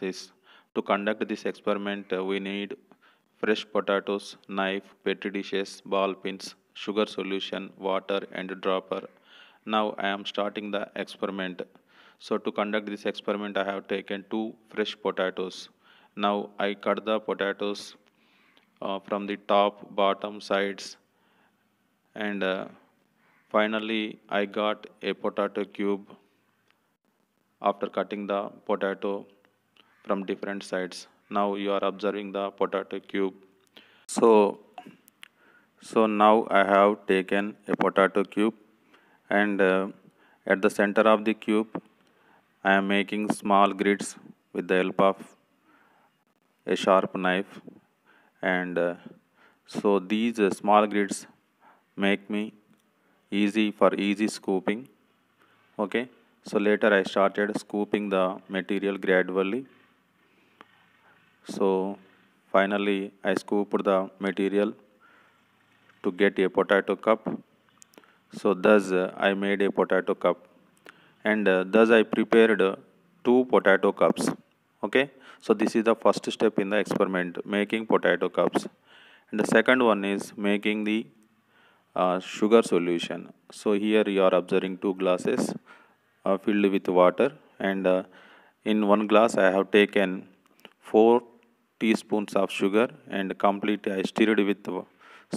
says to conduct this experiment we need fresh potatoes, knife, petri dishes, ball pins, sugar solution, water and dropper. Now I am starting the experiment. So to conduct this experiment I have taken two fresh potatoes. Now I cut the potatoes uh, from the top, bottom, sides and uh, finally I got a potato cube after cutting the potato from different sides. Now you are observing the potato cube. So, so now I have taken a potato cube and uh, at the center of the cube I am making small grids with the help of a sharp knife and uh, so these uh, small grids make me easy for easy scooping okay so later I started scooping the material gradually so finally I scooped the material to get a potato cup. So thus uh, I made a potato cup and uh, thus I prepared two potato cups. Okay, so this is the first step in the experiment making potato cups and the second one is making the uh, sugar solution. So here you are observing two glasses uh, filled with water and uh, in one glass I have taken 4 teaspoons of sugar and completely I stirred with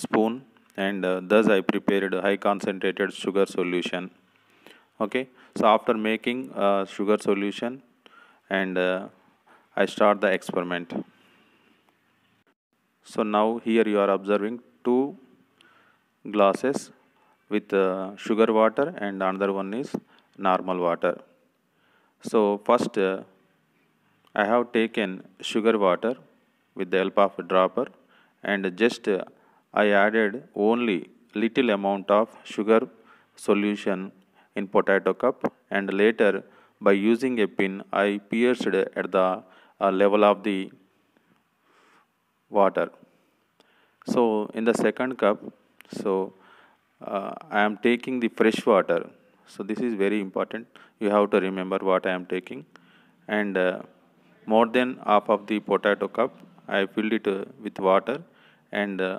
spoon and uh, thus I prepared high concentrated sugar solution. Okay, so after making uh, sugar solution and uh, I start the experiment. So now here you are observing two glasses with uh, sugar water and another one is normal water. So first uh, I have taken sugar water with the help of a dropper and just uh, I added only little amount of sugar solution in potato cup and later by using a pin I pierced at the uh, level of the water. So in the second cup so uh, I am taking the fresh water so this is very important you have to remember what I am taking and uh, more than half of the potato cup I filled it uh, with water and uh,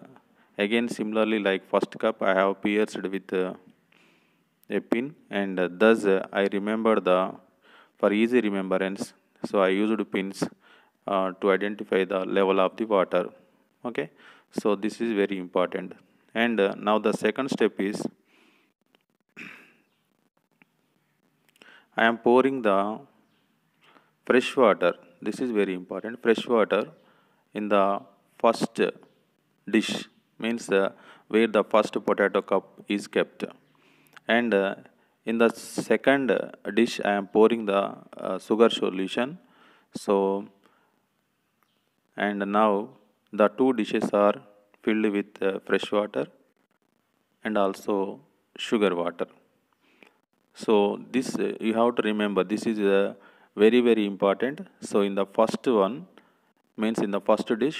again similarly like first cup I have pierced with uh, a pin and thus I remember the for easy remembrance so I used pins uh, to identify the level of the water okay so this is very important and uh, now the second step is I am pouring the fresh water this is very important fresh water in the first dish means uh, where the first potato cup is kept and uh, in the second dish I am pouring the uh, sugar solution so and now the two dishes are filled with uh, fresh water and also sugar water so this uh, you have to remember this is uh, very very important so in the first one means in the first dish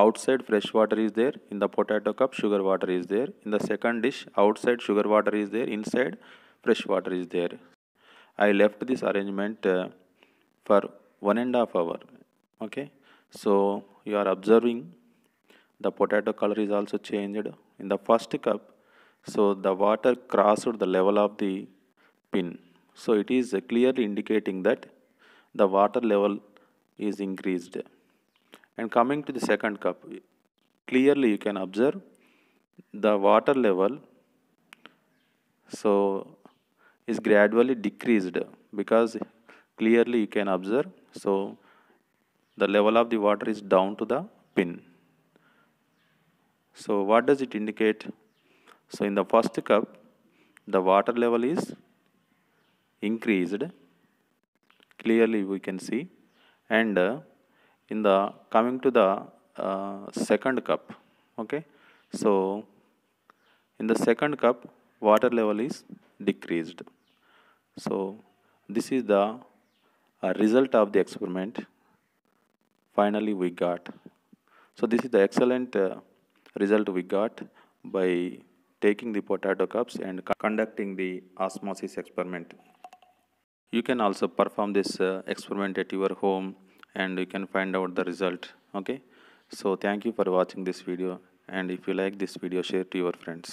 outside fresh water is there in the potato cup sugar water is there in the second dish outside sugar water is there inside fresh water is there I left this arrangement uh, for one and a half hour okay so you are observing the potato color is also changed in the first cup so the water crossed the level of the pin so it is clearly indicating that the water level is increased and coming to the second cup, clearly you can observe the water level so is gradually decreased because clearly you can observe so the level of the water is down to the pin so what does it indicate so in the first cup the water level is increased clearly we can see and uh, in the coming to the uh, second cup okay so in the second cup water level is decreased so this is the uh, result of the experiment finally we got so this is the excellent uh, result we got by taking the potato cups and conducting the osmosis experiment you can also perform this uh, experiment at your home and you can find out the result okay so thank you for watching this video and if you like this video share to your friends